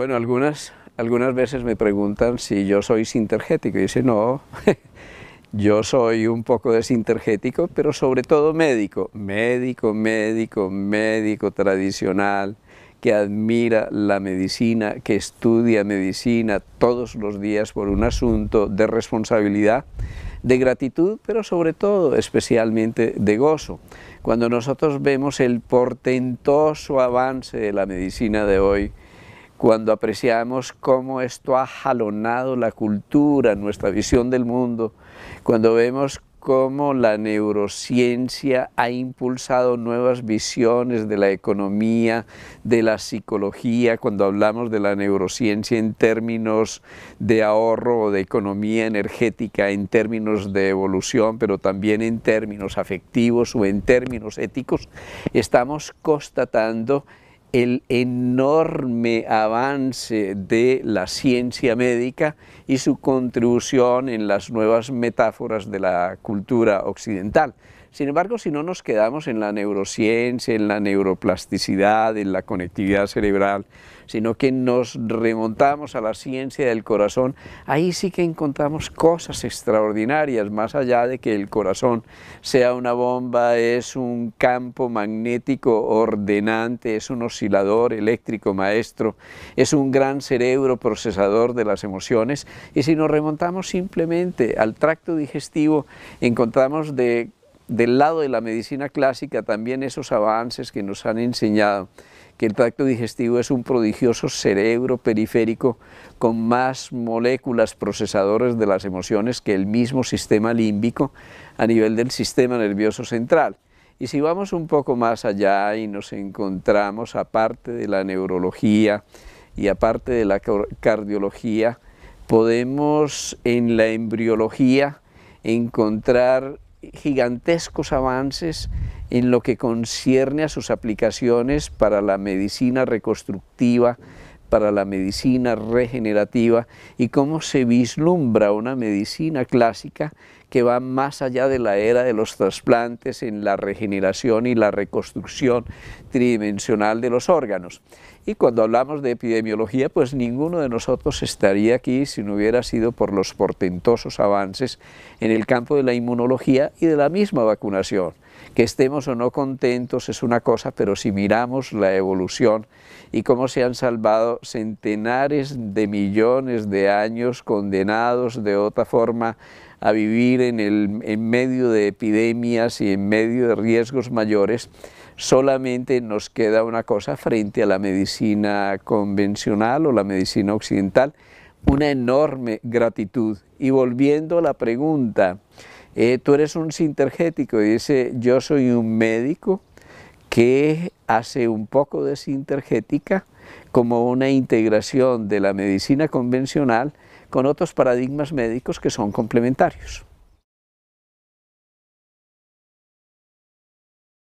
Bueno, algunas, algunas veces me preguntan si yo soy sintergético, y dice, no, yo soy un poco de sintergético, pero sobre todo médico, médico, médico, médico tradicional, que admira la medicina, que estudia medicina todos los días por un asunto de responsabilidad, de gratitud, pero sobre todo, especialmente, de gozo. Cuando nosotros vemos el portentoso avance de la medicina de hoy, cuando apreciamos cómo esto ha jalonado la cultura, nuestra visión del mundo, cuando vemos cómo la neurociencia ha impulsado nuevas visiones de la economía, de la psicología, cuando hablamos de la neurociencia en términos de ahorro, o de economía energética, en términos de evolución, pero también en términos afectivos o en términos éticos, estamos constatando el enorme avance de la ciencia médica y su contribución en las nuevas metáforas de la cultura occidental. Sin embargo, si no nos quedamos en la neurociencia, en la neuroplasticidad, en la conectividad cerebral, sino que nos remontamos a la ciencia del corazón, ahí sí que encontramos cosas extraordinarias, más allá de que el corazón sea una bomba, es un campo magnético ordenante, es un oscilador eléctrico maestro, es un gran cerebro procesador de las emociones, y si nos remontamos simplemente al tracto digestivo, encontramos de del lado de la medicina clásica también esos avances que nos han enseñado que el tracto digestivo es un prodigioso cerebro periférico con más moléculas procesadoras de las emociones que el mismo sistema límbico a nivel del sistema nervioso central. Y si vamos un poco más allá y nos encontramos, aparte de la neurología y aparte de la cardiología, podemos en la embriología encontrar gigantescos avances en lo que concierne a sus aplicaciones para la medicina reconstructiva, para la medicina regenerativa y cómo se vislumbra una medicina clásica que va más allá de la era de los trasplantes en la regeneración y la reconstrucción tridimensional de los órganos. Y cuando hablamos de epidemiología, pues ninguno de nosotros estaría aquí si no hubiera sido por los portentosos avances en el campo de la inmunología y de la misma vacunación. Que estemos o no contentos es una cosa, pero si miramos la evolución y cómo se han salvado centenares de millones de años condenados de otra forma a vivir en, medio de epidemias y en medio de riesgos mayores, solamente nos queda una cosa frente a la medicina convencional o la medicina occidental, una enorme gratitud. Y volviendo a la pregunta, eh, tú eres un sintergético, y dice, yo soy un médico que hace un poco de sintergética como una integración de la medicina convencional con otros paradigmas médicos que son complementarios.